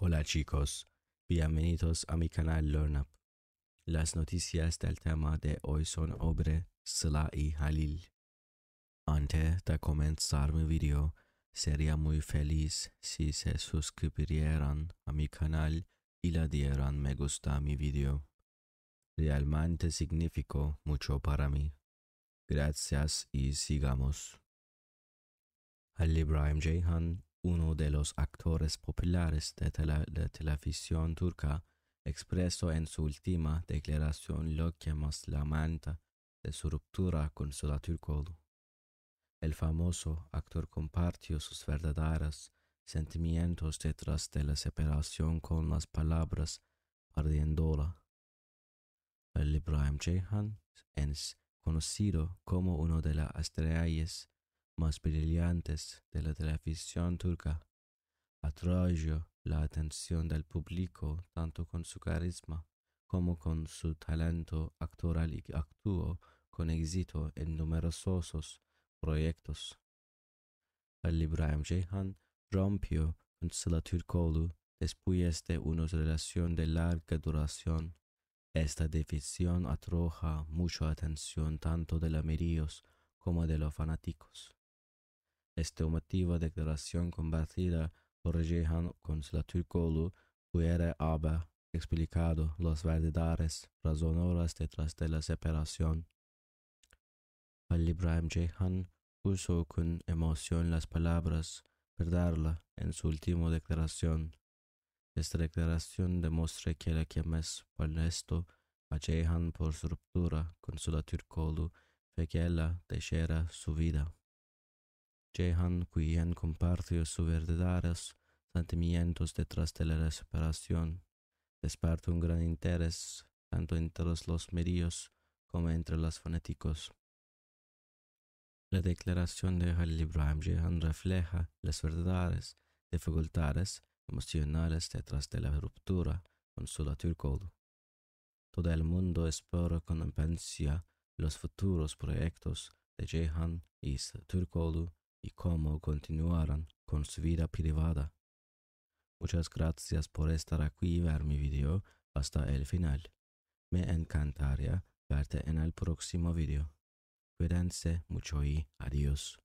Hola chicos, bienvenidos a mi canal LearnUp. Las noticias del tema de hoy son sobre Sla y Halil. Antes de comenzar mi video, sería muy feliz si se suscribieran a mi canal y le dieran me gusta a mi video. Realmente significó mucho para mí. Gracias y sigamos. Halil Ibrahim Ceyhan uno de los actores populares de, televisión turca, expresó en su última declaración lo que más lamenta de su ruptura con turco. El famoso actor compartió sus verdaderos sentimientos detrás de la separación con las palabras ardiéndola. El Ibrahim Ceyhan es conocido como uno de las estrellas más brillantes de la televisión turca. Atrajo la atención del público tanto con su carisma como con su talento actoral y actuó con éxito en numerosos proyectos. El Ibrahim Ceyhan rompió con la después de una relación de larga duración. Esta decisión atroja mucha atención tanto de los medios como de los fanáticos emotiva este, declaración compartida por Jehan con Slaturkoğlu hubiera haber explicado las verdaderas razones detrás de la separación. Al Ibrahim Jehan usó con emoción las palabras perderla en su última declaración. Esta declaración demuestra que la que más esto a Jehan por su ruptura con su fue que ella dejara su vida. Jehan, quien compartió sus verdaderos sentimientos detrás de la separación, despertó un gran interés tanto entre los medios como entre los fanáticos. La declaración de Halil Ibrahim Jehan refleja las verdades dificultades emocionales detrás de la ruptura con Sula Turkoglu. Todo el mundo espera con impaciencia los futuros proyectos de Jehan y Turkoglu y cómo continuarán con su vida privada. Muchas gracias por estar aquí y ver mi video hasta el final. Me encantaría verte en el próximo video. Cuídense mucho y adiós.